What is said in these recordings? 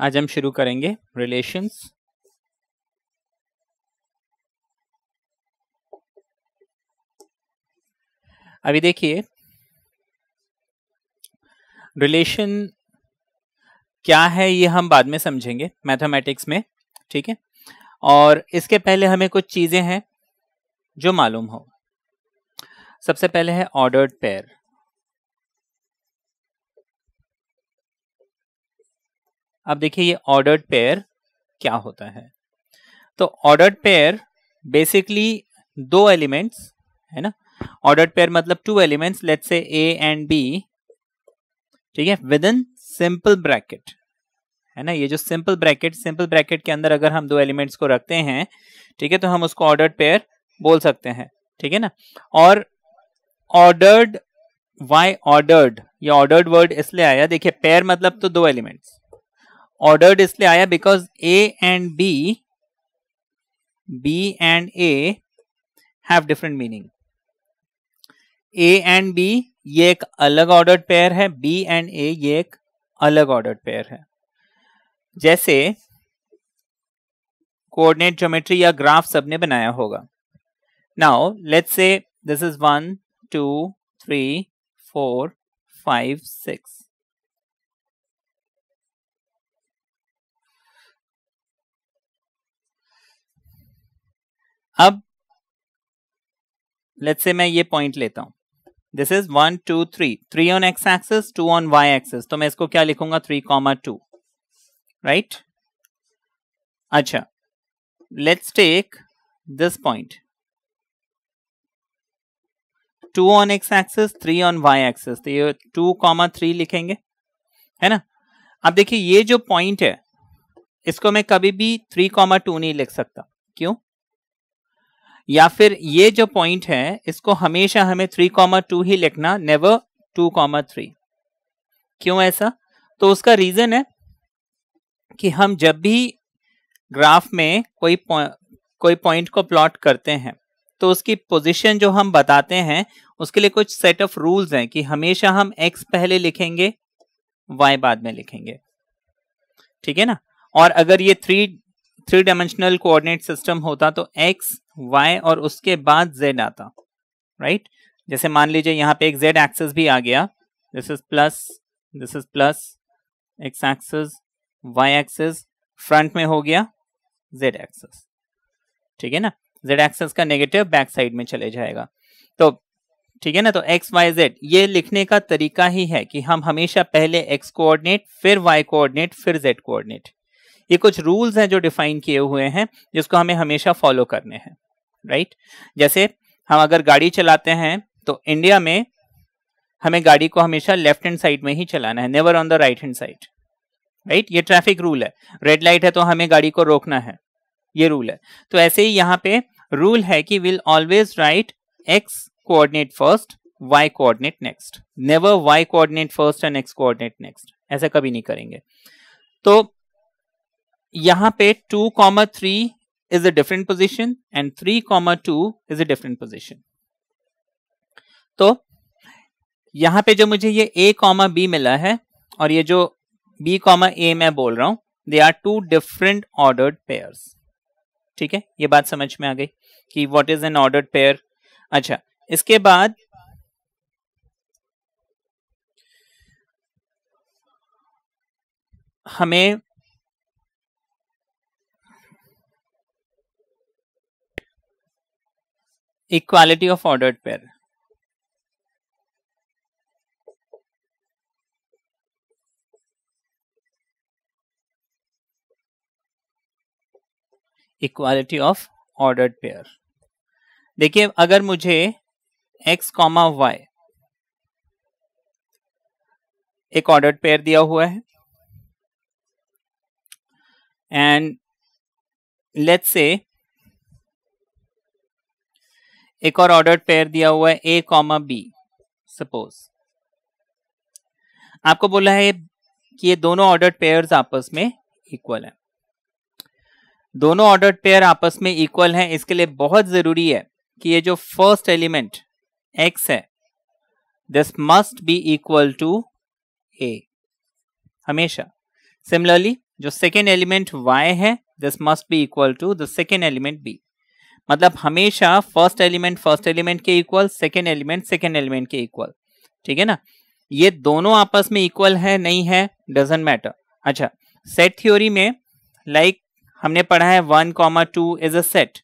आज हम शुरू करेंगे रिलेशंस अभी देखिए रिलेशन क्या है ये हम बाद में समझेंगे मैथमेटिक्स में ठीक है और इसके पहले हमें कुछ चीजें हैं जो मालूम हो सबसे पहले है ऑर्डर्ड पेयर अब देखिए ये ऑर्डर्ड पेयर क्या होता है तो ऑर्डर्ड पेयर बेसिकली दो एलिमेंट्स है ना ऑर्डर्ड पेयर मतलब two elements let's say A and B ठीक है विद इन सिंपल ब्रैकेट है ना ये जो सिंपल ब्रैकेट सिंपल ब्रैकेट के अंदर अगर हम दो एलिमेंट्स को रखते हैं ठीक है तो हम उसको ऑर्डर्ड पेयर बोल सकते हैं ठीक है ना और ऑर्डर्ड वाई ऑर्डर्ड ये ऑर्डर्ड वर्ड इसलिए आया देखिए पेयर मतलब तो दो एलिमेंट्स ऑर्डर इसलिए आया because A and B B and A have different meaning A and B ये एक अलग ऑर्डर्ड पेयर है बी एंड ए ये एक अलग ऑर्डर्ड पेयर है जैसे कोऑर्डिनेट ज्योमेट्री या ग्राफ सबने बनाया होगा now let's say this is one two three four five six अब लेट से मैं ये पॉइंट लेता हूं this is one two three three on X axis two on Y axis तो मैं इसको क्या लिखूंगा थ्री कॉमा टू राइट अच्छा let's take this point two on X axis three on Y axis तो ये टू कॉमा थ्री लिखेंगे है ना अब देखिए ये जो पॉइंट है इसको मैं कभी भी थ्री कॉमा टू नहीं लिख सकता क्यों या फिर ये जो पॉइंट है इसको हमेशा हमें थ्री कॉमर टू ही लिखना नेवर टू कॉमर थ्री क्यों ऐसा तो उसका रीजन है कि हम जब भी ग्राफ में कोई कोई पॉइंट को प्लॉट करते हैं तो उसकी पोजीशन जो हम बताते हैं उसके लिए कुछ सेट ऑफ रूल्स हैं कि हमेशा हम एक्स पहले लिखेंगे वाई बाद में लिखेंगे ठीक है ना और अगर ये three three dimensional coordinate system होता तो एक्स वाई और उसके बाद जेड आता राइट right? जैसे मान लीजिए यहाँ पे एक जेड एक्सेस भी आ गया this is plus this is plus X axis Y axis front में हो गया जेड एक्सेस ठीक है ना जेड एक्सेस का नेगेटिव बैक साइड में चले जाएगा तो ठीक है ना तो एक्स वाई जेड ये लिखने का तरीका ही है कि हम हमेशा पहले एक्स कोऑर्डिनेट फिर वाई कोऑर्डिनेट फिर जेड कोऑर्डिनेट ये कुछ रूल्स हैं जो डिफाइन किए हुए हैं जिसको हमें हमेशा फॉलो करने हैं राइट जैसे हम अगर गाड़ी चलाते हैं तो इंडिया में हमें गाड़ी को हमेशा लेफ्ट हैंड साइड में ही चलाना है never on the right hand side right ये ट्रैफिक रूल है रेड लाइट है तो हमें गाड़ी को रोकना है ये रूल है तो ऐसे ही यहाँ पे रूल है कि will always write X coordinate first Y coordinate next never Y coordinate first and X coordinate next ऐसा कभी नहीं करेंगे तो यहां पे two comma three is a different position and three comma two is a different position तो यहां पे जो मुझे ये ए कॉमा बी मिला है और ये जो बी कॉमा ए मैं बोल रहा हूं they are two different ordered pair ठीक है ये बात समझ में आ गई कि what is an ordered pair अच्छा इसके बाद हमें equality of ordered pair equality of ordered pair देखिए अगर मुझे x कॉमा वाई एक ऑर्डर्ड पेयर दिया हुआ है एंड लेट्स से एक और ऑर्डर पेयर दिया हुआ है ए कॉमा बी सपोज आपको बोला है कि ये दोनों ऑर्डर पेयर आपस में इक्वल है दोनों ऑर्डर पेयर आपस में इक्वल हैं इसके लिए बहुत जरूरी है कि ये जो फर्स्ट एलिमेंट एक्स है this must be equal to A हमेशा सिमिलरली जो सेकेंड एलिमेंट वाई है this must be equal to the second element B मतलब हमेशा फर्स्ट एलिमेंट फर्स्ट एलिमेंट के equal second element second element के equal ठीक है ना ये दोनों आपस में इक्वल है नहीं है डजेंट मैटर अच्छा सेट थ्योरी में लाइक like, हमने पढ़ा है one comma two is a set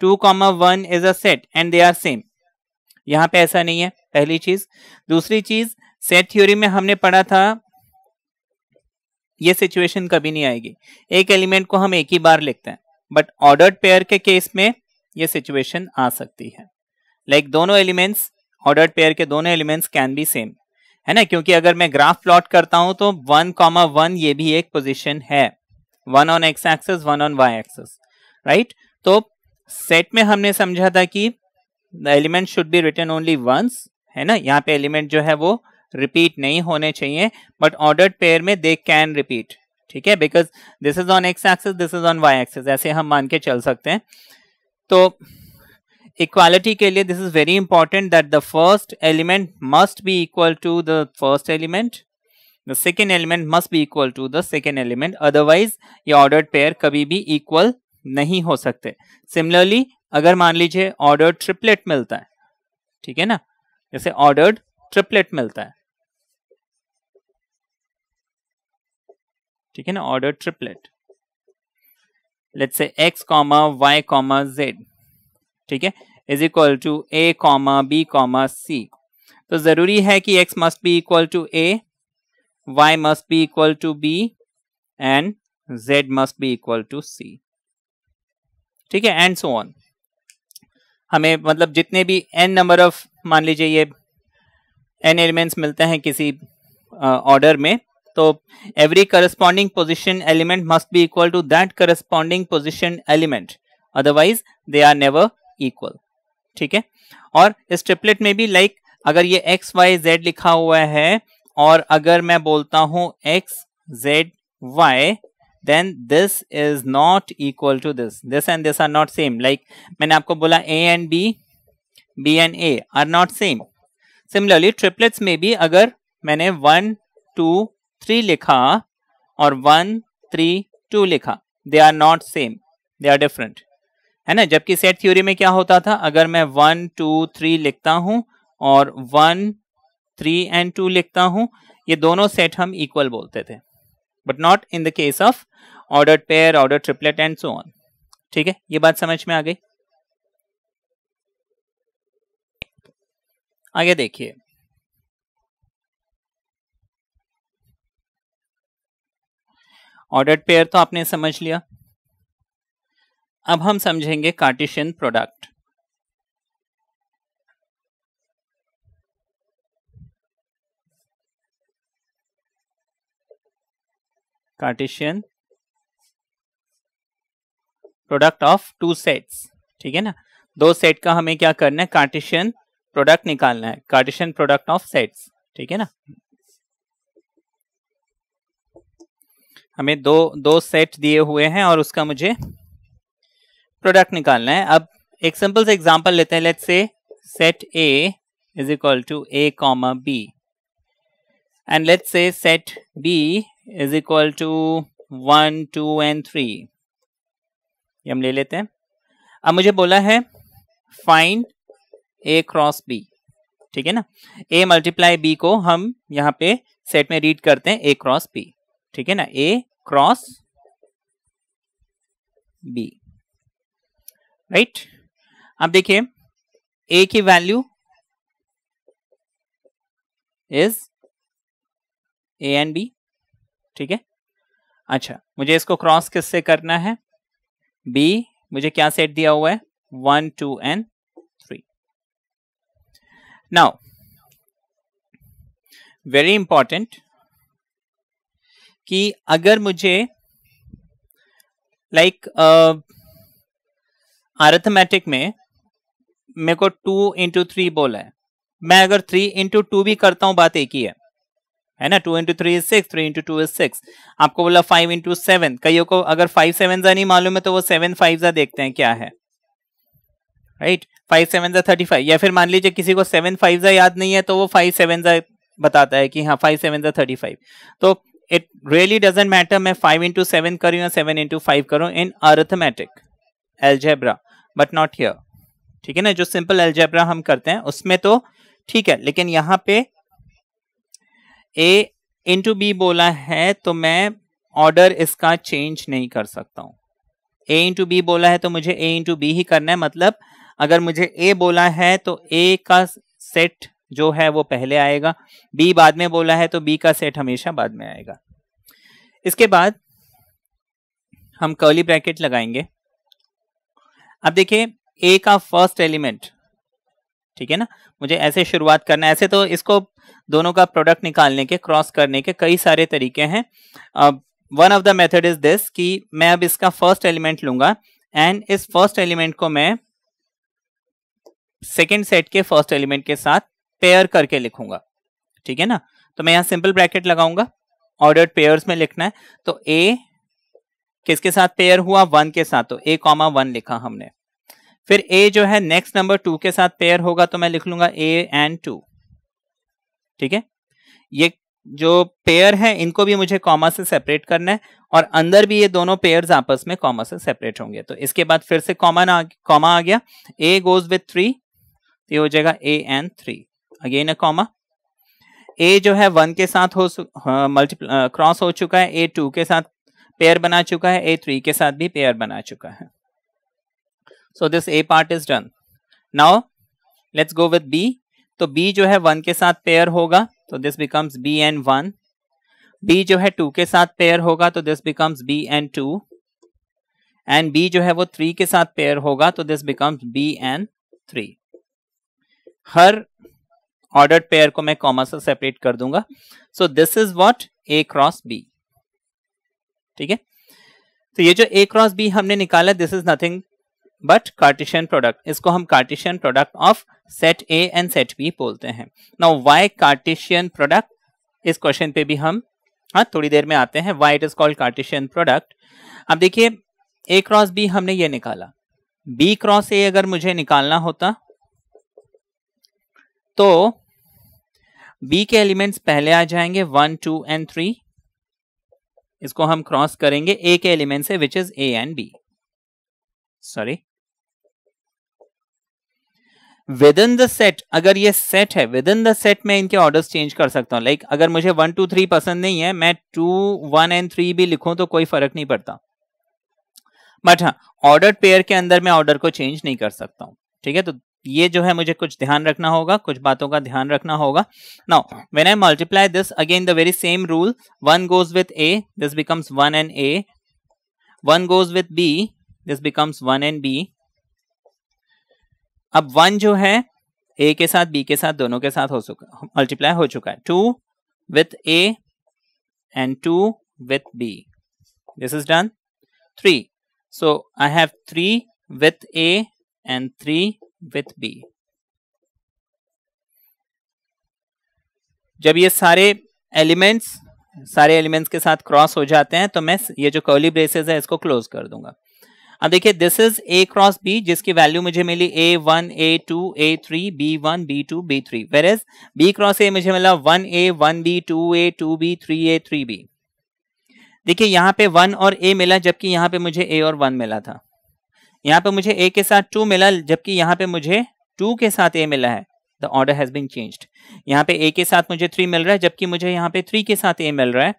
two comma one is a set and they are same यहाँ पे ऐसा नहीं है पहली चीज दूसरी चीज सेट थ्योरी में हमने पढ़ा था ये सिचुएशन कभी नहीं आएगी एक एलिमेंट को हम एक ही बार लिखते हैं बट ऑर्डर्ड पेयर के केस में ये सिचुएशन आ सकती है लाइक like दोनों एलिमेंट्स ऑर्डर्ड पेयर के दोनों एलिमेंट्स कैन बी सेम है ना क्योंकि अगर मैं ग्राफ प्लॉट करता हूं तो वन कॉमा वन ये भी एक पोजिशन है one on X axis one on Y axis right तो सेट में हमने समझा था कि the element should be written only once है ना यहाँ पे एलिमेंट जो है वो रिपीट नहीं होने चाहिए बट ऑर्डर्ड पेयर में दे कैन रिपीट ठीक है because this is on X axis this is on Y axis ऐसे हम मान के चल सकते हैं तो इक्वालिटी के लिए this is very important that the first element must be equal to the first element the second element must be equal to the second element otherwise ये ऑर्डर पेयर कभी भी इक्वल नहीं हो सकते सिमिलरली अगर मान लीजिए ऑर्डर ट्रिपलेट मिलता है ठीक है ना जैसे ऑर्डर ट्रिपलेट मिलता है ठीक है ना order triplet let's say x comma Y comma Z ठीक है is equal to A comma B comma C तो ज़रूरी है कि x must be equal to A y must be equal to B and z must be equal to C ठीक है and so on हमें मतलब जितने भी n नंबर ऑफ मान लीजिए ये n एलिमेंट्स मिलते हैं किसी ऑर्डर uh, में तो every corresponding position element must be equal to that corresponding position element otherwise they are never equal ठीक है और इस ट्रिपलेट में भी लाइक like, अगर ये एक्स वाई जेड लिखा हुआ है और अगर मैं बोलता हूं X Z Y then this is not equal to this this and this are not same like मैंने आपको बोला A and B B and A are not same similarly triplets में भी अगर मैंने वन टू थ्री लिखा और one three two लिखा they are not same they are different है ना जबकि सेट थ्योरी में क्या होता था अगर मैं वन टू थ्री लिखता हूँ और वन थ्री एंड टू लिखता हूँ ये दोनों सेट हम इक्वल बोलते थे but not in the case of order pair order triplet and so on ठीक है ये बात समझ में आ गई आगे देखिए ऑर्डर्ड पेयर तो आपने समझ लिया अब हम समझेंगे Cartesian product Cartesian product of two sets ठीक है ना दो सेट का हमें क्या करना है कार्टिशियन प्रोडक्ट निकालना है कार्टिशियन प्रोडक्ट ऑफ सेट्स ठीक है ना हमें दो दो सेट दिए हुए हैं और उसका मुझे प्रोडक्ट निकालना है अब एक सिंपल से एग्जांपल लेते हैं let's say set A is equal to A comma B and let's say set B is equal to one two and three ये हम ले लेते हैं अब मुझे बोला है फाइंड ए क्रॉस बी ठीक है ना ए मल्टीप्लाई बी को हम यहाँ पे सेट में रीड करते हैं ए क्रॉस बी ठीक है ना A cross b right right? अब देखिए a की value is A and B ठीक है अच्छा मुझे इसको क्रॉस किससे करना है b मुझे क्या सेट दिया हुआ है one two and three now very important कि अगर मुझे लाइक आरथमेटिक uh, में मेरे को टू इंटू थ्री बोला है मैं अगर थ्री इंटू टू भी करता हूं बात एक ही है है ना two into three is six three into two is six आपको बोला फाइव इंटू सेवन कईयों को अगर फाइव सेवन जा नहीं मालूम है तो वो सेवन फाइव जा देखते हैं क्या है राइट फाइव सेवन जा थर्टी फाइव या फिर मान लीजिए किसी को सेवन फाइव जा याद नहीं है तो वो फाइव सेवन जा बताता है कि हाँ फाइव सेवन जा थर्टी फाइव तो इट रियली डजेंट मैटर मैं फाइव इंटू सेवन करूँ या सेवन इंटू फाइव करूँ in arithmetic algebra but not here ठीक है ना जो सिंपल एल्जेब्रा हम करते हैं उसमें तो ठीक है लेकिन यहाँ पे ए इंटू बी बोला है तो मैं ऑर्डर इसका चेंज नहीं कर सकता हूँ ए इंटू बी बोला है तो मुझे ए इंटू बी ही करना है मतलब अगर मुझे ए बोला है तो ए का सेट जो है वो पहले आएगा बी बाद में बोला है तो बी का सेट हमेशा बाद में आएगा इसके बाद हम कर्ली ब्रैकेट लगाएंगे अब देखिए ए का फर्स्ट एलिमेंट ठीक है ना मुझे ऐसे शुरुआत करना है ऐसे तो इसको दोनों का प्रोडक्ट निकालने के क्रॉस करने के कई सारे तरीके हैं अब one of the method is this कि मैं अब इसका फर्स्ट एलिमेंट लूंगा एंड इस फर्स्ट एलिमेंट को मैं सेकेंड सेट के फर्स्ट एलिमेंट के साथ पेयर करके लिखूंगा ठीक है ना तो मैं यहाँ सिंपल ब्रैकेट लगाऊंगा ऑर्डर्ड पेयर में लिखना है तो ए किसके साथ पेयर हुआ वन के साथ तो ए कॉमा वन लिखा हमने फिर ए जो है नेक्स्ट नंबर टू के साथ पेयर होगा तो मैं लिख लूंगा ए एंड टू ठीक है ये जो पेयर है इनको भी मुझे कॉमा से सेपरेट करना है और अंदर भी ये दोनों पेयर आपस में कॉमा से सेपरेट होंगे तो इसके बाद फिर से कॉमन कॉमा आ गया ए गोज विथ थ्री तो ये हो जाएगा A and three again A comma A जो है वन के साथ हो मल्टीप्ल क्रॉस हाँ, uh, हो चुका है ए टू के साथ पेयर बना चुका है ए थ्री के साथ भी पेयर बना चुका है so this A part is done now let's go with B तो बी जो है वन के साथ पेयर होगा तो this becomes B and one B जो है टू के साथ पेयर होगा तो this becomes B and two and B जो है वो थ्री के साथ पेयर होगा तो this becomes B and three हर ऑर्डर पेयर को मैं कॉमा से सेपरेट कर दूंगा सो this is what A cross B ठीक है तो ये जो ए क्रॉस बी हमने निकाला this is nothing but Cartesian product इसको हम Cartesian product of set A and set B बोलते हैं नाउ वाई कार्टिशियन प्रोडक्ट इस क्वेश्चन पे भी हम हाँ थोड़ी देर में आते हैं why it is called Cartesian product अब देखिए ए क्रॉस बी हमने ये निकाला बी क्रॉस ए अगर मुझे निकालना होता तो बी के एलिमेंट्स पहले आ जाएंगे वन टू एंड थ्री इसको हम क्रॉस करेंगे ए के एलिमेंट से which is A and B sorry within the set अगर ये सेट है विद इन द सेट में इनके ऑर्डर्स चेंज कर सकता हूं लाइक like, अगर मुझे वन टू थ्री पसंद नहीं है मैं टू वन एंड थ्री भी लिखूं तो कोई फर्क नहीं पड़ता बट हाँ ऑर्डर पेयर के अंदर मैं ऑर्डर को चेंज नहीं कर सकता हूं ठीक है तो ये जो है मुझे कुछ ध्यान रखना होगा कुछ बातों का ध्यान रखना होगा now when I multiply this again the very same rule one goes with A this becomes one and A one goes with B this becomes one and B अब वन जो है ए के साथ बी के साथ दोनों के साथ हो चुका मल्टीप्लाई हो चुका है two with A and two with B this is done three so I have three with A and three with B जब ये सारे एलिमेंट्स सारे एलिमेंट्स के साथ क्रॉस हो जाते हैं तो मैं ये जो कर्ली ब्रेसेस है इसको क्लोज कर दूंगा अब देखिए this is A cross B जिसकी वैल्यू मुझे मिली A one A two A three B one B two B three whereas B cross A मुझे मिला one A one B two A two B three A three B देखिए यहाँ पे one और ए मिला जबकि यहाँ पे मुझे ए और वन मिला था यहाँ पे मुझे ए के साथ टू मिला जबकि यहाँ पे मुझे टू के साथ ए मिला है the order has been change यहाँ पे ए के साथ मुझे थ्री मिल रहा है जबकि मुझे यहाँ पे थ्री के साथ ए मिल रहा है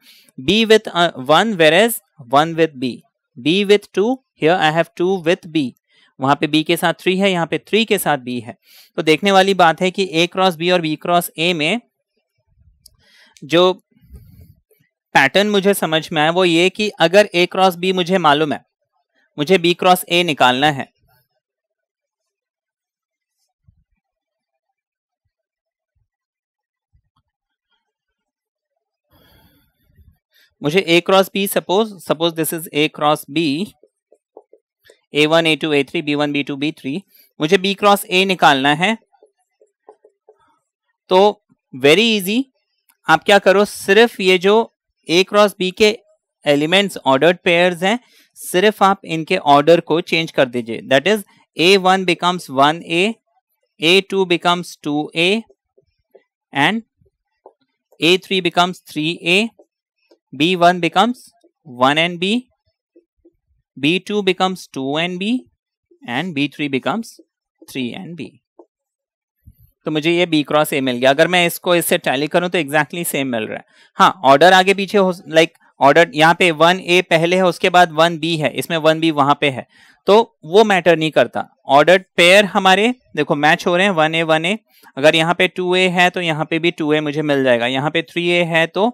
B with one whereas one with B B with two here I have two with B वहां पे बी के साथ थ्री है यहाँ पे थ्री के साथ बी है तो देखने वाली बात है कि ए क्रॉस बी और बी क्रॉस ए में जो पैटर्न मुझे समझ में आया वो ये कि अगर ए क्रॉस बी मुझे मालूम है मुझे बी क्रॉस ए निकालना है मुझे A cross B suppose suppose this is A cross B A one A two A three B one B two B three मुझे बी क्रॉस ए निकालना है तो वेरी इजी आप क्या करो सिर्फ ये जो ए क्रॉस बी के एलिमेंट्स ऑर्डर्ड पेयर्स हैं सिर्फ आप इनके ऑर्डर को चेंज कर दीजिए that is A one becomes one A A two becomes two A and A three becomes three A B one becomes one and B B two becomes two and B and B three becomes three and B तो मुझे ये B cross ए मिल गया अगर मैं इसको इससे tally करूं तो एग्जैक्टली exactly सेम मिल रहा है हाँ ऑर्डर आगे पीछे हो लाइक like, ऑर्डर यहाँ पे वन ए पहले है उसके बाद वन बी है इसमें वन बी वहां पे है तो वो मैटर नहीं करता ऑर्डर पेयर हमारे देखो मैच हो रहे हैं वन ए वन ए अगर यहाँ पे टू ए है तो यहाँ पे भी टू ए मुझे मिल जाएगा यहाँ पे थ्री ए है तो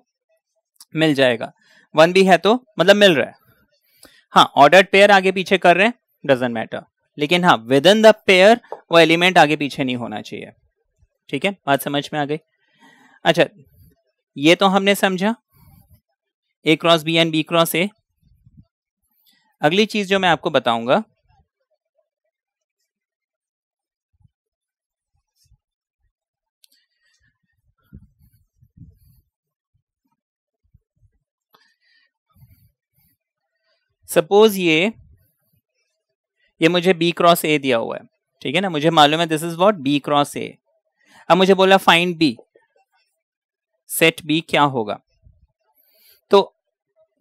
मिल जाएगा वन बी है तो मतलब मिल रहा है हाँ ऑर्डर पेयर आगे पीछे कर रहे हैं डजेंट मैटर लेकिन हाँ विद इन द पेयर वो एलिमेंट आगे पीछे नहीं होना चाहिए ठीक है बात समझ में आ गई अच्छा ये तो हमने समझा A cross B and B cross A अगली चीज जो मैं आपको बताऊंगा सपोज ये ये मुझे बी क्रॉस ए दिया हुआ है ठीक है ना मुझे मालूम है this is what B cross A अब मुझे बोला फाइंड बी सेट बी क्या होगा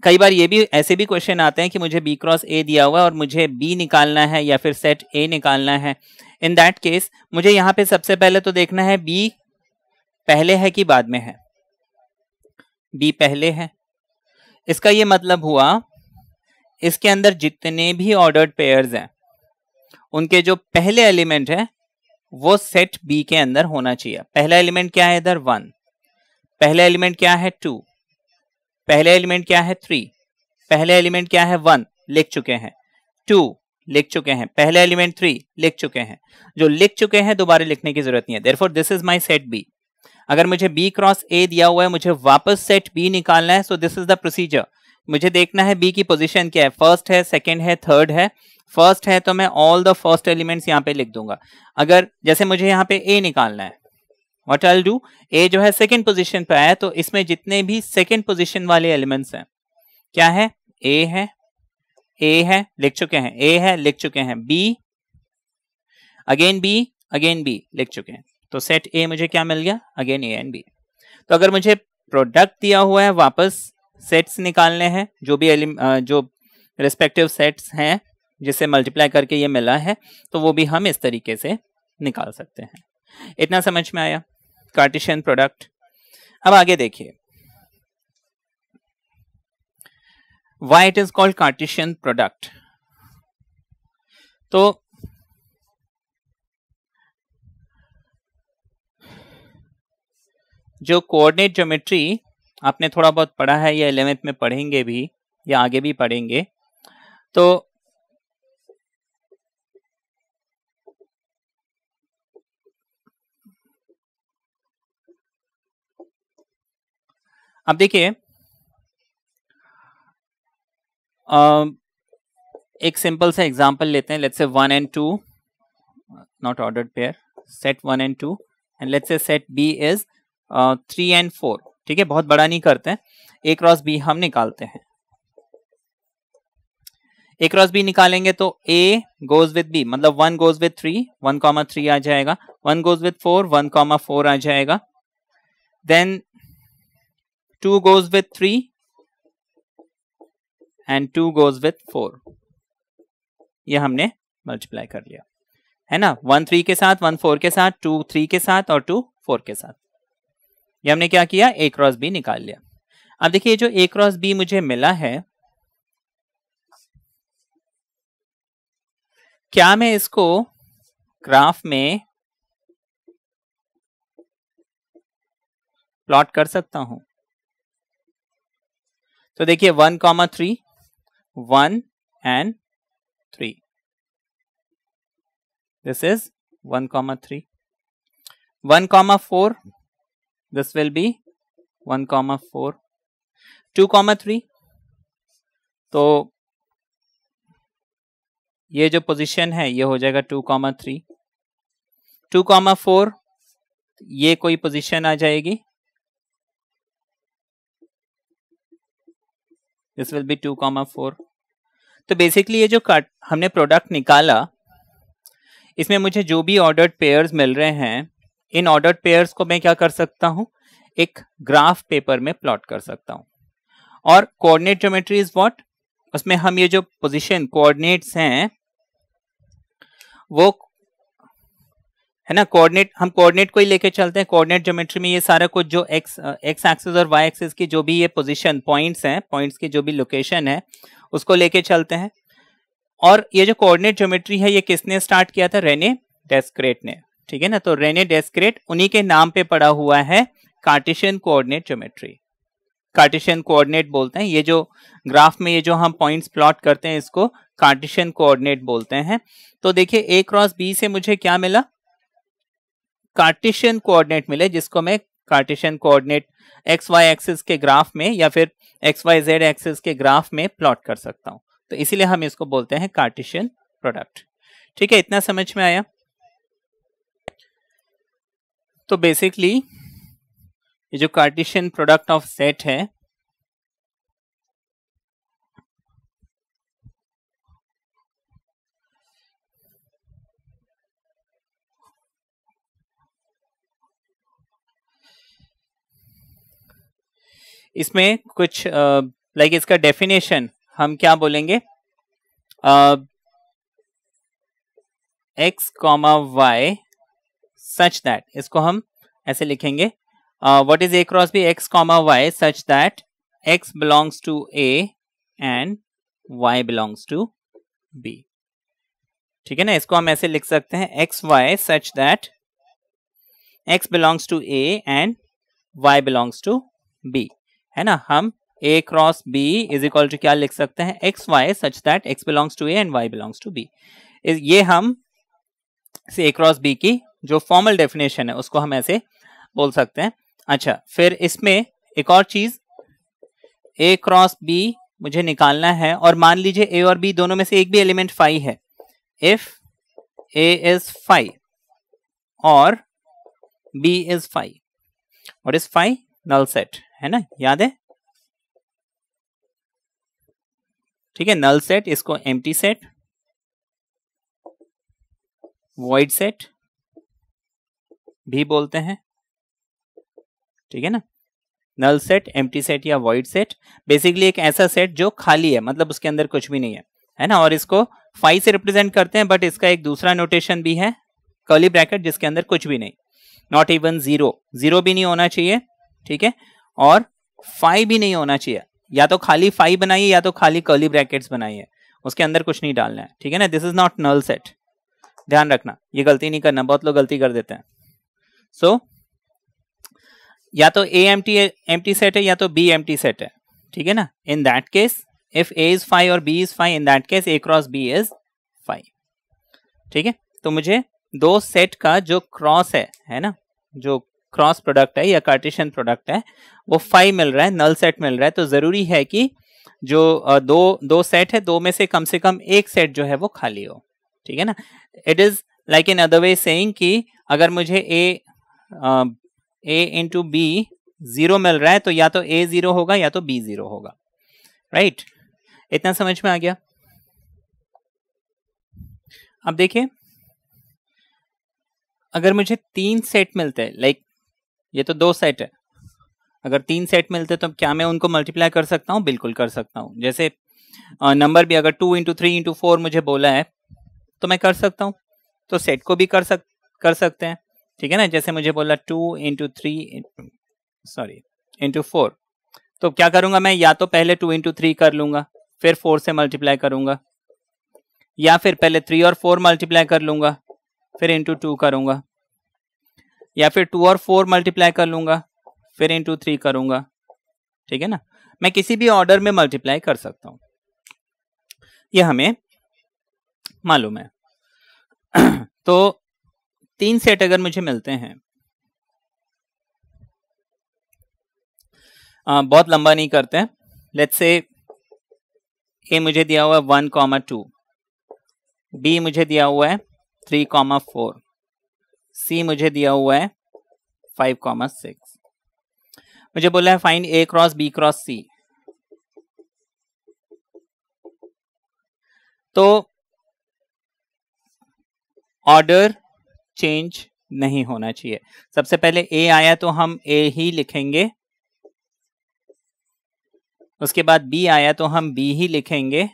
कई बार ये भी ऐसे भी क्वेश्चन आते हैं कि मुझे बी क्रॉस ए दिया हुआ है और मुझे बी निकालना है या फिर सेट ए निकालना है इन दैट केस मुझे यहाँ पे सबसे पहले तो देखना है बी पहले है कि बाद में है बी पहले है इसका ये मतलब हुआ इसके अंदर जितने भी ऑर्डर्ड पेयर्स हैं उनके जो पहले एलिमेंट है वो सेट बी के अंदर होना चाहिए पहला एलिमेंट क्या है इधर वन पहला एलिमेंट क्या है टू पहले एलिमेंट क्या है थ्री पहले एलिमेंट क्या है वन लिख चुके हैं टू लिख चुके हैं पहले एलिमेंट थ्री लिख चुके हैं जो लिख चुके हैं दोबारा लिखने की जरूरत नहीं है there this is my set B अगर मुझे बी क्रॉस ए दिया हुआ है मुझे वापस सेट बी निकालना है so this is the procedure मुझे देखना है बी की पोजिशन क्या है फर्स्ट है सेकेंड है थर्ड है फर्स्ट है तो मैं ऑल द फर्स्ट एलिमेंट्स यहाँ पे लिख दूंगा अगर जैसे मुझे यहाँ पे ए निकालना है वट आई डू ए जो है सेकेंड पोजिशन पे आया तो इसमें जितने भी सेकेंड पोजिशन वाले एलिमेंट्स हैं क्या है ए है ए है लिख चुके हैं ए है लिख चुके हैं B again B again B लिख चुके हैं तो सेट ए मुझे क्या मिल गया अगेन ए एंड बी तो अगर मुझे प्रोडक्ट दिया हुआ है वापस सेट्स निकालने हैं जो भी जो रिस्पेक्टिव सेट्स हैं जिसे मल्टीप्लाई करके ये मिला है तो वो भी हम इस तरीके से निकाल सकते हैं इतना समझ में आया कार्टिशन प्रोडक्ट अब आगे देखिए why it is called Cartesian product तो जो कोऑर्डिनेट ज्योमेट्री आपने थोड़ा बहुत पढ़ा है या इलेवेंथ में पढ़ेंगे भी या आगे भी पढ़ेंगे तो अब देखिए एक सिंपल सा एग्जांपल लेते हैं let's say one and two not ordered pair set one and two and let's say set B is three and four ठीक है बहुत बड़ा नहीं करते हैं ए क्रॉस बी हम निकालते हैं ए क्रॉस बी निकालेंगे तो ए गोज विद बी मतलब one goes with three one comma three आ जाएगा one goes with four one comma four आ जाएगा then 2 goes with 3 and 2 goes with 4 ये हमने मल्टीप्लाई कर लिया है ना 1 3 के साथ 1 4 के साथ 2 3 के साथ और 2 4 के साथ ये हमने क्या किया ए क्रॉस बी निकाल लिया अब देखिए जो ए क्रॉस बी मुझे मिला है क्या मैं इसको ग्राफ में प्लॉट कर सकता हूं तो देखिए one comma three one and three this is one comma three one comma four this will be one comma four two comma three तो ये जो पोजीशन है ये हो जाएगा two comma three two comma four ये कोई पोजीशन आ जाएगी this will be two comma four तो बेसिकली ये जो कट हमने प्रोडक्ट निकाला इसमें मुझे जो भी ऑर्डर पेयर्स मिल रहे हैं इन ऑर्डर पेयर्स को मैं क्या कर सकता हूँ एक ग्राफ पेपर में प्लॉट कर सकता हूँ और कोऑर्डिनेट ज्योमेट्री इज व्हाट उसमें हम ये जो पोजीशन कोऑर्डिनेट्स हैं वो है ना कोऑर्डिनेट हम कोऑर्डिनेट को ही लेके चलते हैं कोऑर्डिनेट ज्योमेट्री में ये सारा कुछ जो एक्स एक्स एक्सिस और वाई एक्सिस की जो भी ये पोजीशन पॉइंट्स हैं पॉइंट्स की जो भी लोकेशन है उसको लेके चलते हैं और ये जो कोऑर्डिनेट ज्योमेट्री है ये किसने स्टार्ट किया था रेने डेस्क्रेट ने ठीक है ना तो रेने डेस्क्रेट उन्हीं के नाम पे पड़ा हुआ है Cartesian coordinate geometry Cartesian coordinate बोलते हैं ये जो ग्राफ में ये जो हम पॉइंट्स प्लॉट करते हैं इसको कार्टिशियन कोऑर्डिनेट बोलते हैं तो देखिए ए क्रॉस बी से मुझे क्या मिला कार्टिशियन कोऑर्डिनेट मिले जिसको मैं Cartesian coordinate X Y axis के ग्राफ में या फिर एक्स वाई जेड एक्सिस के ग्राफ में प्लॉट कर सकता हूँ तो इसीलिए हम इसको बोलते हैं कार्टिशियन प्रोडक्ट ठीक है इतना समझ में आया तो बेसिकली ये जो कार्टिशियन प्रोडक्ट ऑफ सेट है इसमें कुछ लाइक इसका डेफिनेशन हम क्या बोलेंगे X comma Y such that इसको हम ऐसे लिखेंगे what is A cross B X comma Y such that x belongs to A and Y belongs to B ठीक है ना इसको हम ऐसे लिख सकते हैं X Y such that x belongs to A and Y belongs to B है ना हम A cross B is equal to क्या लिख सकते हैं X Y such that x belongs to A and Y belongs to B ये हम A cross B की जो फॉर्मल डेफिनेशन है उसको हम ऐसे बोल सकते हैं अच्छा फिर इसमें एक और चीज ए क्रॉस बी मुझे निकालना है और मान लीजिए ए और बी दोनों में से एक भी एलिमेंट फाइव है इफ ए इज फाइव और बी इज फाइव और इज फाइव नल सेट है ना याद है ठीक है नल सेट इसको एम सेट वाइड सेट भी बोलते हैं ठीक है ना नल सेट एम सेट या वाइड सेट बेसिकली एक ऐसा सेट जो खाली है मतलब उसके अंदर कुछ भी नहीं है है ना और इसको फाइव से रिप्रेजेंट करते हैं बट इसका एक दूसरा नोटेशन भी है कर्ली ब्रैकेट जिसके अंदर कुछ भी नहीं नॉट इवन जीरो जीरो भी नहीं होना चाहिए ठीक है और फाइव भी नहीं होना चाहिए या तो खाली फाइव बनाइए या तो खाली कर्ली ब्रैकेट्स बनाइए उसके अंदर कुछ नहीं डालना है ठीक है ना this is not null set ध्यान रखना ये गलती नहीं करना बहुत लोग गलती कर देते हैं सो so, या तो A empty empty set है या तो बी एम टी सेट है ठीक है ना in that case if A is phi और B is phi in that case A cross B is phi ठीक है तो मुझे दो सेट का जो क्रॉस है है ना जो क्रॉस प्रोडक्ट है या कार्टेशियन प्रोडक्ट है वो फाइव मिल रहा है नल सेट मिल रहा है तो ज़रूरी है कि जो दो दो सेट है दो में से कम से कम एक सेट जो है वो खाली हो ठीक है ना it is like in other way saying कि अगर मुझे A A into B zero मिल रहा है तो या तो ए ज़ीरो होगा या तो बी ज़ीरो होगा राइट right? इतना समझ में आ गया अब देखिए अगर मुझे तीन सेट मिलते हैं लाइक ये तो दो सेट है अगर तीन सेट मिलते तो क्या मैं उनको मल्टीप्लाई कर सकता हूँ बिल्कुल कर सकता हूँ जैसे नंबर भी अगर two into three into four मुझे बोला है तो मैं कर सकता हूँ तो सेट को भी कर सक कर सकते हैं ठीक है ना जैसे मुझे बोला two into three sorry into four तो क्या करूंगा मैं या तो पहले टू इंटू थ्री कर लूंगा फिर फोर से मल्टीप्लाई करूंगा या फिर पहले थ्री और फोर मल्टीप्लाई कर लूंगा फिर इंटू टू करूंगा या फिर टू और फोर मल्टीप्लाई कर लूंगा फिर इंटू थ्री करूंगा ठीक है ना मैं किसी भी ऑर्डर में मल्टीप्लाई कर सकता हूं यह हमें मालूम है तो तीन सेट अगर मुझे मिलते हैं आ, बहुत लंबा नहीं करते लेट से ए मुझे दिया हुआ है वन कॉमा टू बी मुझे दिया हुआ है थ्री कॉमा फोर सी मुझे दिया हुआ है फाइव कॉमस सिक्स मुझे बोला है find A cross B cross C तो ऑर्डर चेंज नहीं होना चाहिए सबसे पहले ए आया तो हम ए ही लिखेंगे उसके बाद बी आया तो हम बी ही लिखेंगे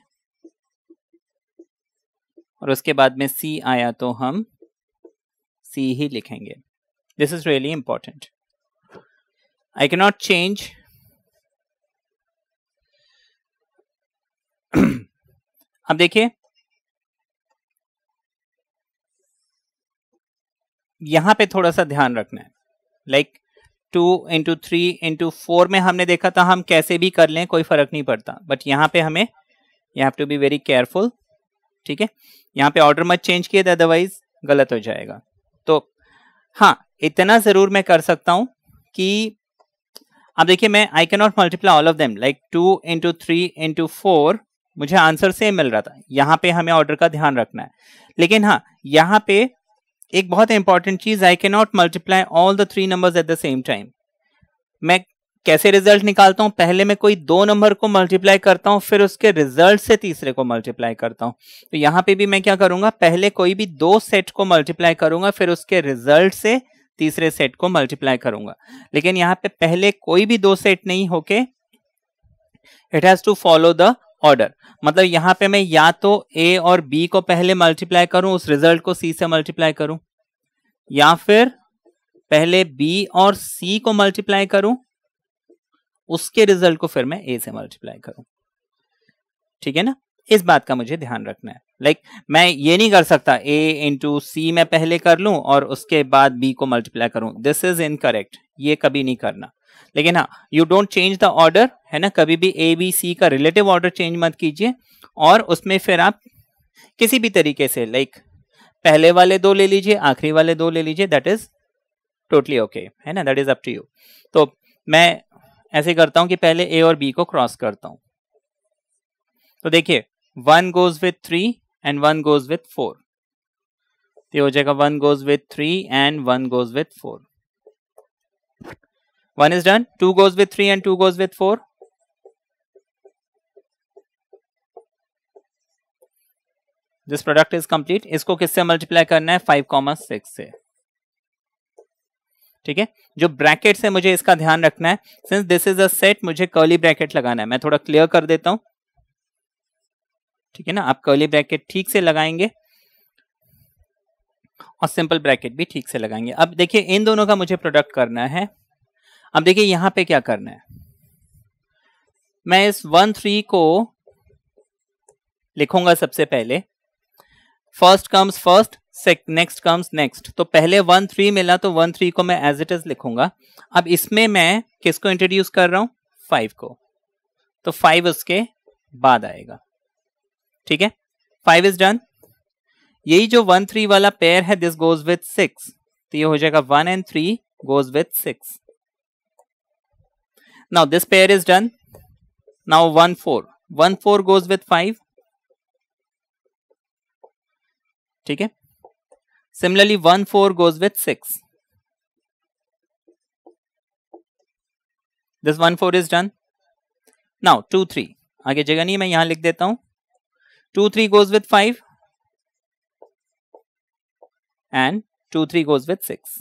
और उसके बाद में सी आया तो हम सी ही लिखेंगे this is really important I can not change अब देखिए यहां पे थोड़ा सा ध्यान रखना है like two into three into four में हमने देखा था हम कैसे भी कर लें कोई फर्क नहीं पड़ता बट यहां पे हमें you have to be very careful ठीक है यहाँ पे ऑर्डर मत चेंज किए अदरवाइज गलत हो जाएगा हाँ इतना जरूर मैं कर सकता हूँ कि अब देखिए मैं I can not multiply all of them like two into three into four मुझे आंसर सेम मिल रहा था यहाँ पे हमें ऑर्डर का ध्यान रखना है लेकिन हाँ यहाँ पे एक बहुत इंपॉर्टेंट चीज I can not multiply all the three numbers at the same time मैं कैसे रिजल्ट निकालता हूं पहले मैं कोई दो नंबर को मल्टीप्लाई करता हूं फिर उसके रिजल्ट से तीसरे को मल्टीप्लाई करता हूं तो यहां पे भी मैं क्या करूंगा पहले कोई भी दो सेट को मल्टीप्लाई करूंगा फिर उसके रिजल्ट से तीसरे सेट को मल्टीप्लाई करूंगा लेकिन यहां पे पहले कोई भी दो सेट नहीं होके it has to follow the order मतलब यहां पर मैं या तो ए और बी को पहले मल्टीप्लाई करूं उस रिजल्ट को सी से मल्टीप्लाई करूं या फिर पहले बी और सी को मल्टीप्लाई करूं उसके रिजल्ट को फिर मैं ए से मल्टीप्लाई करूं ठीक है ना इस बात का मुझे ध्यान रखना है लाइक like, मैं ये नहीं कर सकता ए इंटू सी मैं पहले कर लूं और उसके बाद बी को मल्टीप्लाई करूं दिस इज इनकरेक्ट ये कभी नहीं करना लेकिन हाँ you don't change the order है ना कभी भी ए बी सी का रिलेटिव ऑर्डर चेंज मत कीजिए और उसमें फिर आप किसी भी तरीके से लाइक like, पहले वाले दो ले लीजिए आखिरी वाले दो ले लीजिए दैट इज टोटली ओके है ना that is up to you तो मैं ऐसे करता हूं कि पहले ए और बी को क्रॉस करता हूं तो देखिए one goes with three and one goes with four तो हो जाएगा one goes with three and one goes with four one is done two goes with three and two goes with four this product is complete इसको किससे multiply करना है five commas six से ठीक है जो ब्रैकेट से मुझे इसका ध्यान रखना है since this is a set मुझे कर्ली ब्रैकेट लगाना है मैं थोड़ा क्लियर कर देता हूं ठीक है ना आप कर्ली ब्रैकेट ठीक से लगाएंगे और सिंपल ब्रैकेट भी ठीक से लगाएंगे अब देखिए इन दोनों का मुझे प्रोडक्ट करना है अब देखिए यहां पे क्या करना है मैं इस वन थ्री को लिखूंगा सबसे पहले first comes first next comes next तो पहले वन थ्री मिला तो वन थ्री को मैं एज इट इज लिखूंगा अब इसमें मैं किसको इंट्रोड्यूस कर रहा हूं फाइव को तो फाइव उसके बाद आएगा ठीक है फाइव इज डन यही जो वन थ्री वाला पेयर है दिस गोज विथ सिक्स तो ये हो जाएगा one and three goes with six now this pair is done now one four one four goes with five ठीक है Similarly, 1, 4 goes with 6. This one four is done now two three आगे जगह नहीं मैं यहां लिख देता हूं two three goes with five and two three goes with six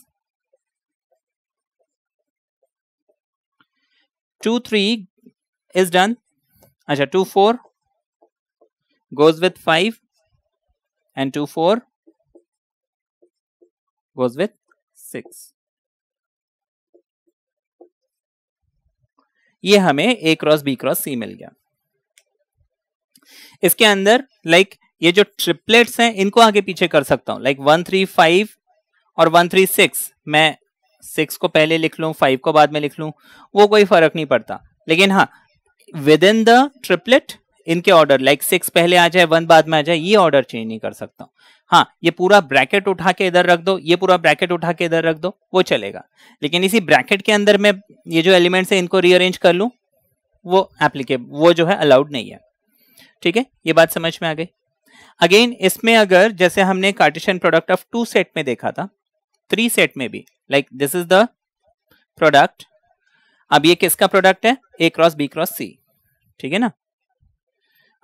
two three is done अच्छा two four goes with five and two four goes with 6 ये हमें A cross B cross C मिल गया इसके अंदर लाइक ये जो triplets हैं इनको आगे पीछे कर सकता हूं लाइक वन थ्री फाइव और वन थ्री सिक्स मैं सिक्स को पहले लिख लू फाइव को बाद में लिख लू वो कोई फर्क नहीं पड़ता लेकिन हाँ विद इन द ट्रिपलेट इनके ऑर्डर लाइक सिक्स पहले आ जाए वन बाद में आ जाए ये ऑर्डर चेंज नहीं कर सकता हूं हाँ ये पूरा ब्रैकेट उठा के इधर रख दो ये पूरा ब्रैकेट उठा के इधर रख दो वो चलेगा लेकिन इसी ब्रैकेट के अंदर मैं ये जो एलिमेंट है इनको रीअरेंज कर लूँ वो एप्लीकेब वो जो है अलाउड नहीं है ठीक है ये बात समझ में आ गई अगेन इसमें अगर जैसे हमने Cartesian product of two set में देखा था थ्री सेट में भी like this is the product अब ये किसका प्रोडक्ट है A cross B cross C ठीक है ना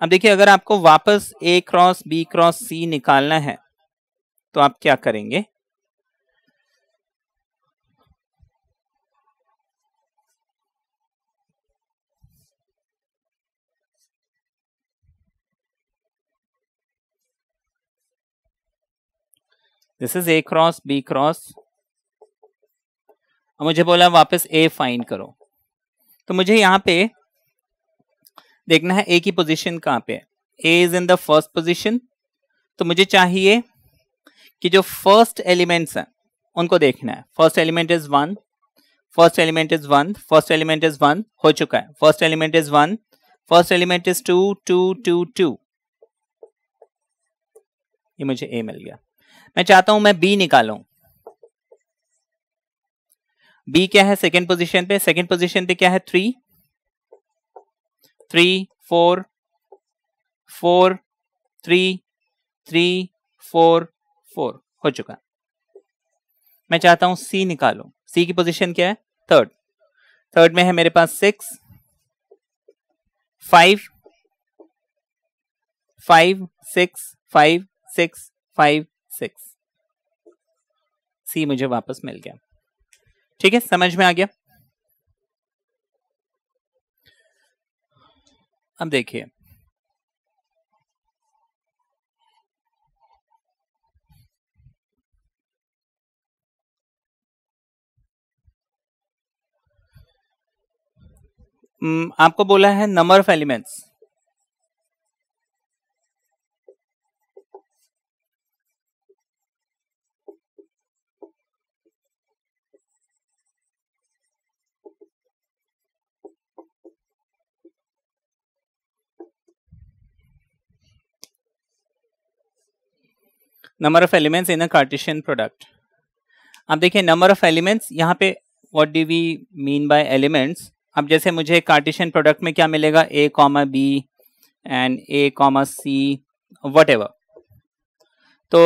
अब देखिए अगर आपको वापस A cross B cross C निकालना है तो आप क्या करेंगे this is A cross B cross मुझे बोला वापस ए फाइन करो तो मुझे यहां पे देखना है ए की पोजीशन कहाँ पे है A is in the first position तो मुझे चाहिए कि जो फर्स्ट एलिमेंट्स हैं उनको देखना है first element is one first element is one first element is one हो चुका है first element is one first element is two two two two ये मुझे ए मिल गया मैं चाहता हूं मैं बी निकालू बी क्या है सेकेंड पोजिशन पे सेकेंड पोजिशन पे क्या है three three, four, four, three, three, four, four हो चुका मैं चाहता हूं सी निकालो सी की पोजीशन क्या है थर्ड थर्ड में है मेरे पास six five five six five six five six C मुझे वापस मिल गया ठीक है समझ में आ गया अब देखिए आपको बोला है number of elements number of elements in a Cartesian product अब देखिए नंबर ऑफ एलिमेंट्स यहाँ पे what do we mean by elements अब जैसे मुझे कार्टिशियन प्रोडक्ट में क्या मिलेगा A comma B and A comma C what तो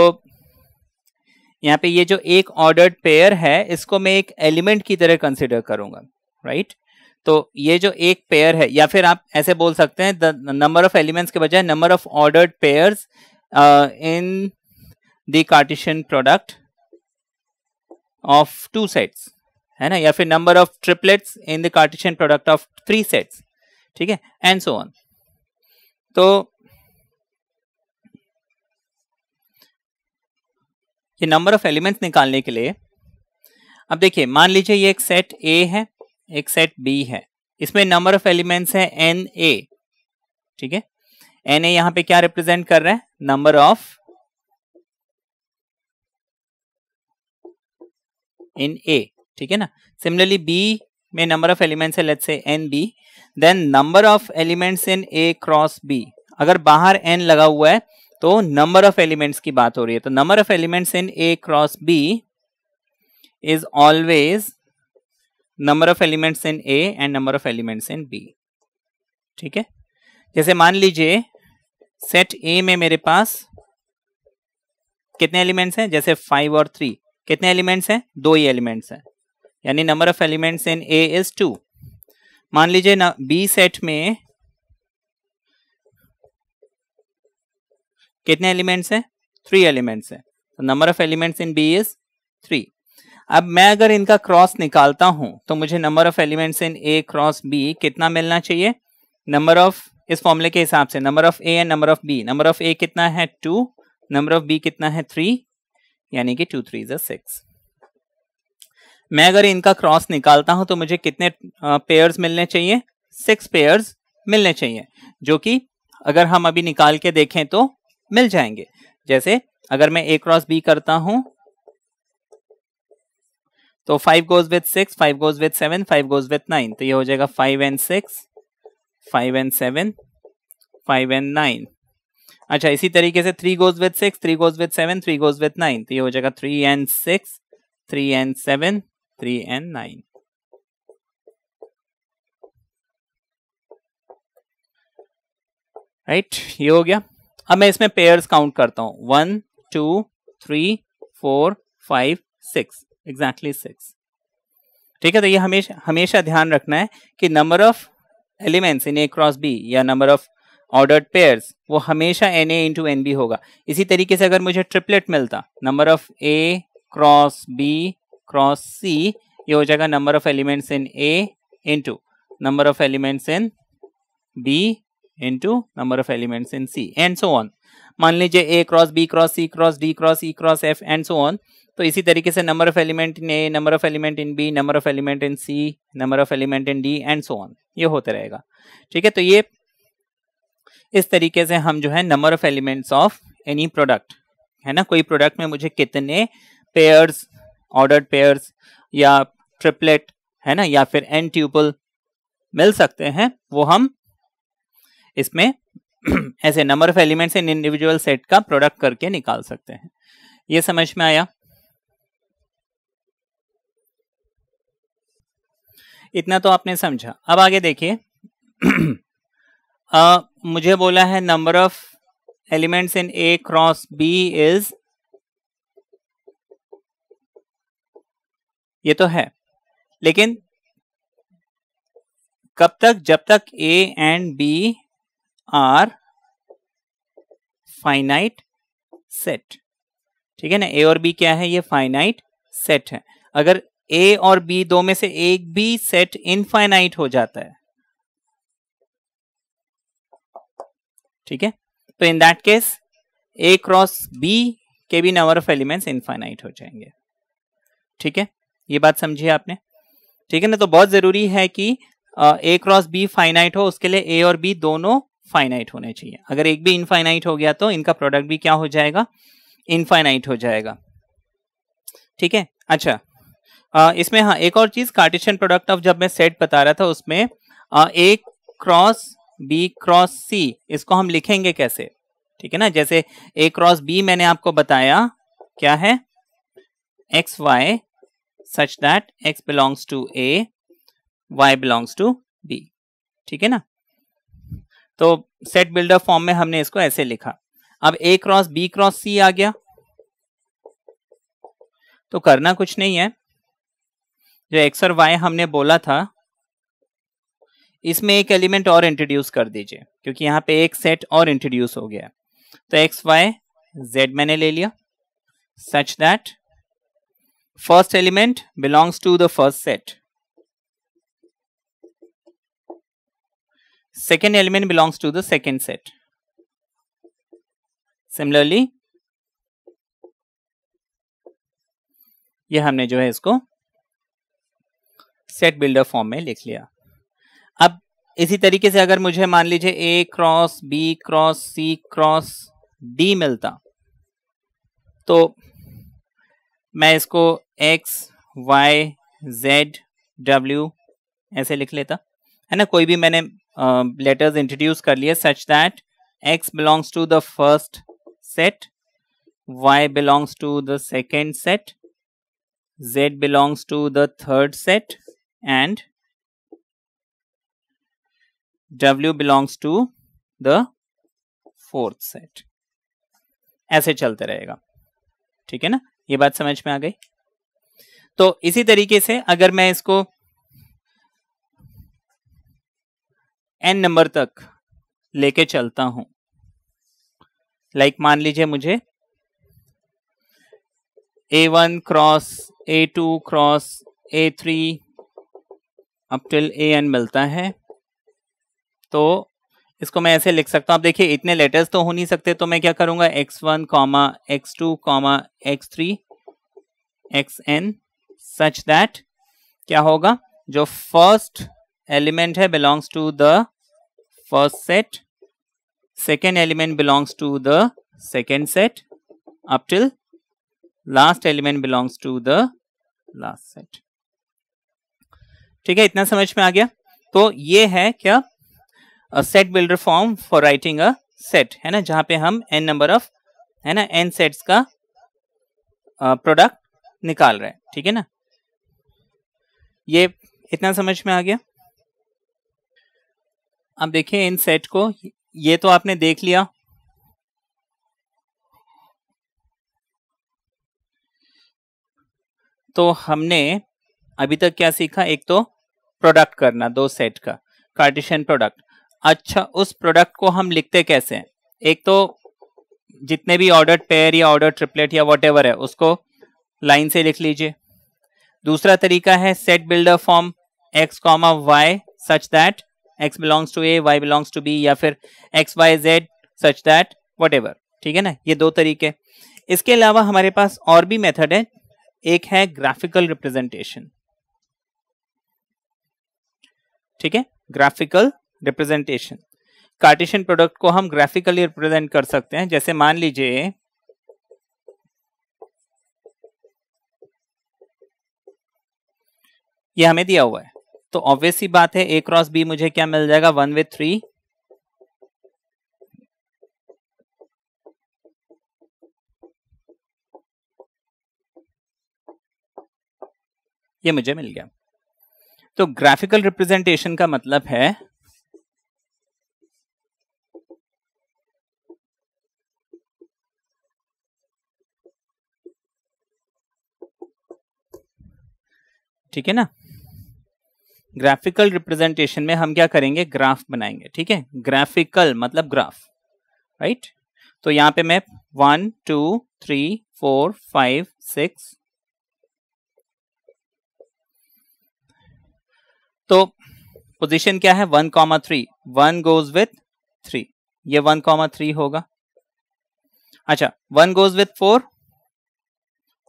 यहाँ पे ये जो एक ऑर्डर्ड पेयर है इसको मैं एक एलिमेंट की तरह कंसिडर करूंगा राइट right? तो ये जो एक पेयर है या फिर आप ऐसे बोल सकते हैं द नंबर ऑफ एलिमेंट्स के बजाय number of ordered pairs in the Cartesian product of two sets है ना या फिर number of triplets in the Cartesian product of three sets ठीक है एंड सो ऑन तो ये नंबर ऑफ एलिमेंट्स निकालने के लिए अब देखिए मान लीजिए ये एक सेट ए है एक सेट बी है इसमें नंबर ऑफ एलिमेंट्स है एन ए ठीक है एन ए यहाँ पे क्या रिप्रेजेंट कर रहा है नंबर ऑफ इन ए ठीक है ना सिमिलरली बी में नंबर ऑफ एलिमेंट्स है let's say n B then number of elements in A cross B अगर बाहर एन लगा हुआ है तो नंबर ऑफ एलिमेंट्स की बात हो रही है तो number of elements in A cross B is always number of elements in A and number of elements in B ठीक है जैसे मान लीजिए सेट ए में मेरे पास कितने एलिमेंट्स हैं जैसे फाइव और थ्री कितने एलिमेंट्स हैं दो ही एलिमेंट्स हैं यानी number of elements in A is two मान लीजिए ना बी सेट में कितने एलिमेंट्स हैं थ्री एलिमेंट्स हैं तो number of elements in B is three अब मैं अगर इनका क्रॉस निकालता हूं तो मुझे number of elements in A cross B कितना मिलना चाहिए नंबर ऑफ इस फॉर्मूले के हिसाब से number of A and number of B number of A कितना है टू नंबर ऑफ बी कितना है थ्री यानी कि टू थ्री सिक्स मैं अगर इनका क्रॉस निकालता हूं तो मुझे कितने पेयर्स मिलने चाहिए सिक्स पेयर्स मिलने चाहिए जो कि अगर हम अभी निकाल के देखें तो मिल जाएंगे जैसे अगर मैं ए क्रॉस बी करता हूं तो five goes with six five goes with seven five goes with nine तो ये हो जाएगा five and six five and seven five and nine अच्छा इसी तरीके से three goes with six three goes with seven three goes with nine तो ये हो जाएगा three and six three and seven three and nine right ये हो गया अब मैं इसमें पेयर्स काउंट करता हूं one two three four five six exactly six ठीक है तो ये हमेशा हमेशा ध्यान रखना है कि number of elements in A cross B या नंबर ऑफ ऑर्डर्ड पेयर्स वो हमेशा n A into n B होगा इसी तरीके से अगर मुझे ट्रिपलेट मिलता number of A cross B cross C ये हो जाएगा number of elements in A into number of elements in B into number of elements in C and so on मान लीजिए A cross B cross C cross D cross E cross F and so on तो इसी तरीके से number of element in A number of element in B number of element in C number of element in D and so on ये होते रहेगा ठीक है तो ये इस तरीके से हम जो है number of elements of any product है ना कोई प्रोडक्ट में मुझे कितने पेयर्स ऑर्डर्ड पेयर्स या ट्रिपलेट है ना या फिर एन ट्यूपल मिल सकते हैं वो हम इसमें ऐसे number of elements in individual set का प्रोडक्ट करके निकाल सकते हैं ये समझ में आया इतना तो आपने समझा अब आगे देखिए uh, मुझे बोला है number of elements in A cross B is ये तो है लेकिन कब तक जब तक A and B are finite set ठीक है ना ए और बी क्या है ये फाइनाइट सेट है अगर ए और बी दो में से एक भी सेट इनफाइनाइट हो जाता है ठीक है तो in that case A cross B के भी नंबर ऑफ एलिमेंट्स इनफाइनाइट हो जाएंगे ठीक है ये बात समझिए आपने ठीक है ना तो बहुत जरूरी है कि ए क्रॉस बी फाइनाइट हो उसके लिए ए और बी दोनों फाइनाइट होने चाहिए अगर एक भी इनफाइनाइट हो गया तो इनका प्रोडक्ट भी क्या हो जाएगा इनफाइनाइट हो जाएगा ठीक है अच्छा आ, इसमें हाँ एक और चीज कार्टिशन प्रोडक्ट ऑफ जब मैं सेट बता रहा था उसमें आ, एक क्रॉस बी क्रॉस सी इसको हम लिखेंगे कैसे ठीक है ना जैसे ए क्रॉस बी मैंने आपको बताया क्या है x Y such that x belongs to A y belongs to B ठीक है ना तो सेट बिल्डर फॉर्म में हमने इसको ऐसे लिखा अब A cross B cross C आ गया तो करना कुछ नहीं है जो एक्स और वाई हमने बोला था इसमें एक एलिमेंट और इंट्रोड्यूस कर दीजिए क्योंकि यहाँ पे एक सेट और इंट्रोड्यूस हो गया तो एक्स वाई जेड मैंने ले लिया such that first element belongs to the first set second element belongs to the second set similarly ये हमने जो है इसको सेट बिल्डर फॉर्म में लिख लिया अब इसी तरीके से अगर मुझे मान लीजिए A cross B cross C cross D मिलता तो मैं इसको एक्स वाई जेड डब्ल्यू ऐसे लिख लेता है ना कोई भी मैंने लेटर्स इंट्रोड्यूस कर लिए such that x belongs to the first set y belongs to the second set z belongs to the third set and W belongs to the fourth set ऐसे चलते रहेगा ठीक है ना ये बात समझ में आ गई तो इसी तरीके से अगर मैं इसको एन नंबर तक लेके चलता हूं लाइक मान लीजिए मुझे A one cross A two cross A three up till A n मिलता है तो इसको मैं ऐसे लिख सकता हूँ आप देखिए इतने लेटर्स तो हो नहीं सकते तो मैं क्या करूँगा x one comma x two comma x three x n such that क्या होगा जो फर्स्ट एलिमेंट है belongs to the first set second element belongs to the second set up till last element belongs to the last set ठीक है इतना समझ में आ गया तो ये है क्या set builder form for writing a set है ना जहां पे हम एन नंबर ऑफ है ना एन सेट्स का प्रोडक्ट निकाल रहे हैं ठीक है ना ये इतना समझ में आ गया अब देखिए इन सेट को ये तो आपने देख लिया तो हमने अभी तक क्या सीखा एक तो प्रोडक्ट करना दो सेट का कार्टिशन प्रोडक्ट अच्छा उस प्रोडक्ट को हम लिखते कैसे हैं एक तो जितने भी ऑर्डर पेयर या ऑर्डर ट्रिपलेट या वॉट है उसको लाइन से लिख लीजिए दूसरा तरीका है set builder form x, comma Y such that x belongs to A y belongs to B या फिर x Y z such that what ठीक है ना ये दो तरीके इसके अलावा हमारे पास और भी मेथड है एक है ग्राफिकल रिप्रेजेंटेशन ठीक है ग्राफिकल रिप्रेजेंटेशन कार्टेशियन प्रोडक्ट को हम ग्राफिकली रिप्रेजेंट कर सकते हैं जैसे मान लीजिए ये हमें दिया हुआ है तो ऑब्वियस ही बात है ए क्रॉस बी मुझे क्या मिल जाएगा वन विथ थ्री ये मुझे मिल गया तो ग्राफिकल रिप्रेजेंटेशन का मतलब है ठीक है ना ग्राफिकल रिप्रेजेंटेशन में हम क्या करेंगे ग्राफ बनाएंगे ठीक है ग्राफिकल मतलब ग्राफ राइट तो यहां पे मैं one two three four five six तो पोजीशन क्या है one comma three one goes with three ये वन कॉमा थ्री होगा अच्छा one goes with four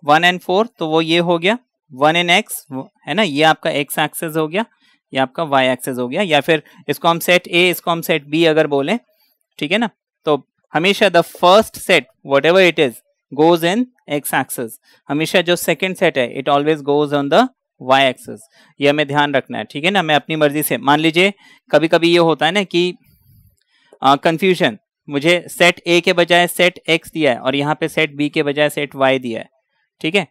one and four तो वो ये हो गया वन इन एक्स है ना ये आपका एक्स एक्सेस हो गया ये आपका वाई एक्सेस हो गया या फिर इसको हम सेट ए इसको हम सेट बी अगर बोले ठीक है ना तो हमेशा the first set whatever it is goes in x axis हमेशा जो सेकेंड सेट है it always goes on the y axis ये हमें ध्यान रखना है ठीक है ना मैं अपनी मर्जी से मान लीजिए कभी कभी ये होता है ना कि कंफ्यूजन मुझे सेट ए के बजाय सेट एक्स दिया है और यहाँ पे सेट बी के बजाय सेट वाई दिया है ठीक है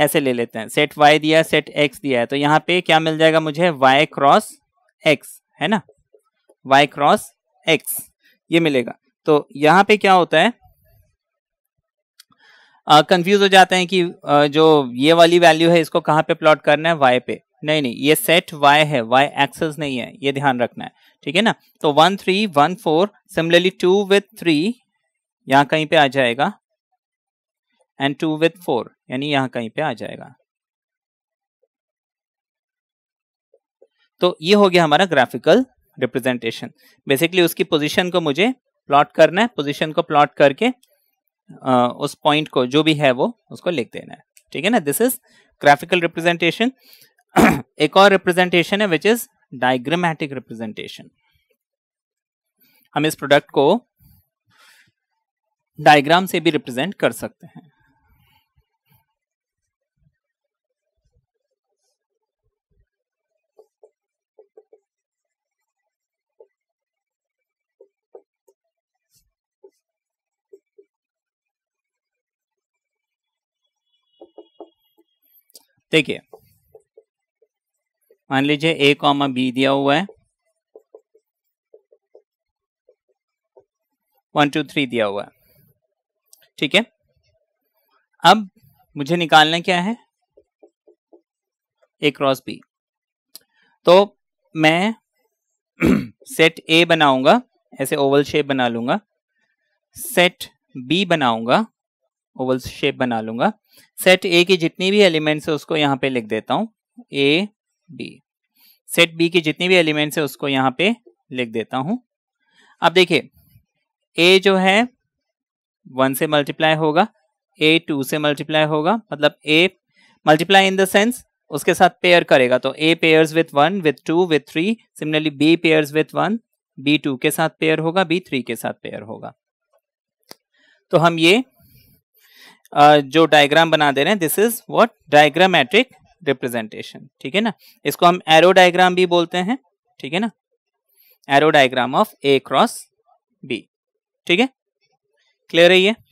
ऐसे ले लेते हैं सेट वाई दिया सेट एक्स दिया है तो यहाँ पे क्या मिल जाएगा मुझे वाई क्रॉस एक्स है ना वाई क्रॉस एक्स ये मिलेगा तो यहाँ पे क्या होता है कंफ्यूज हो जाते हैं कि आ, जो ये वाली वैल्यू है इसको कहाँ पे प्लॉट करना है वाई पे नहीं नहीं ये सेट वाई है वाई एक्सेस नहीं है ये ध्यान रखना है ठीक है ना तो one three one four similarly two with three यहाँ कहीं पे आ जाएगा एंड टू विथ फोर यानी यहां कहीं पे आ जाएगा तो ये हो गया हमारा ग्राफिकल रिप्रेजेंटेशन बेसिकली उसकी पोजीशन को मुझे प्लॉट करना है पोजीशन को प्लॉट करके आ, उस पॉइंट को जो भी है वो उसको लिख देना है ठीक है ना दिस इज ग्राफिकल रिप्रेजेंटेशन एक और रिप्रेजेंटेशन है विच इज डायग्रामेटिक रिप्रेजेंटेशन हम इस प्रोडक्ट को डायग्राम से भी रिप्रेजेंट कर सकते हैं देखिए मान लीजिए ए कॉमा बी दिया हुआ है वन टू थ्री दिया हुआ है ठीक है अब मुझे निकालना क्या है ए क्रॉस बी तो मैं सेट ए बनाऊंगा ऐसे ओवल शेप बना लूंगा सेट बी बनाऊंगा ओवल शेप बना लूंगा सेट ए की जितनी भी एलिमेंट्स है उसको यहाँ पे लिख देता हूँ ए बी सेट बी की जितनी भी एलिमेंट्स है उसको यहाँ पे लिख देता हूँ अब देखिए ए जो है वन से मल्टीप्लाई होगा ए टू से मल्टीप्लाई होगा मतलब A multiply in the sense उसके साथ पेयर करेगा तो A pairs with one with two with three similarly B pairs with one B two के साथ पेयर होगा बी थ्री के साथ पेयर होगा तो हम ये जो डायग्राम बना दे रहे हैं this is what diagrammatic representation ठीक है ना इसको हम एरो डायग्राम भी बोलते हैं ठीक है ना arrow diagram of A cross B ठीक है क्लियर है ये